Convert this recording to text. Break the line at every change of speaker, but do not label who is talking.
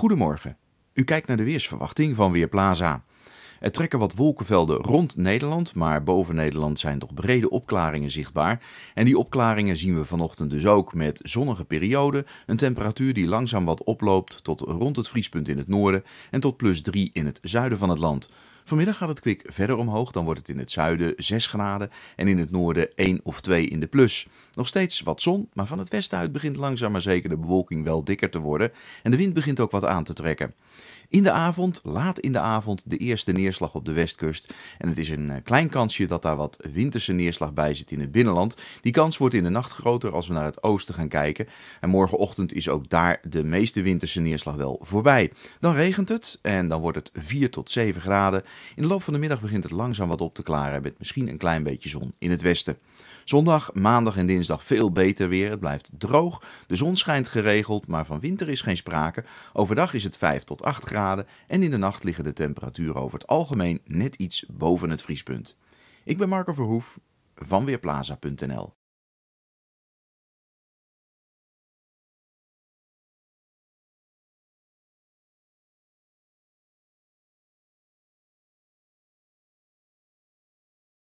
Goedemorgen. U kijkt naar de weersverwachting van Weerplaza. Er trekken wat wolkenvelden rond Nederland, maar boven Nederland zijn toch brede opklaringen zichtbaar. En die opklaringen zien we vanochtend dus ook met zonnige perioden, een temperatuur die langzaam wat oploopt tot rond het vriespunt in het noorden en tot plus 3 in het zuiden van het land. Vanmiddag gaat het kwik verder omhoog, dan wordt het in het zuiden 6 graden en in het noorden 1 of 2 in de plus. Nog steeds wat zon, maar van het westen uit begint langzaam maar zeker de bewolking wel dikker te worden en de wind begint ook wat aan te trekken. In de avond, laat in de avond, de eerste neerslag op de westkust. En het is een eh, klein kansje dat daar wat winterse neerslag bij zit in het binnenland. Die kans wordt in de nacht groter als we naar het oosten gaan kijken. En morgenochtend is ook daar de meeste winterse neerslag wel voorbij. Dan regent het en dan wordt het 4 tot 7 graden. In de loop van de middag begint het langzaam wat op te klaren met misschien een klein beetje zon in het westen. Zondag, maandag en dinsdag veel beter weer. Het blijft droog, de zon schijnt geregeld, maar van winter is geen sprake. Overdag is het 5 tot 8 graden en in de nacht liggen de temperaturen over het algemeen net iets boven het vriespunt. Ik ben Marco Verhoef van Weerplaza.nl.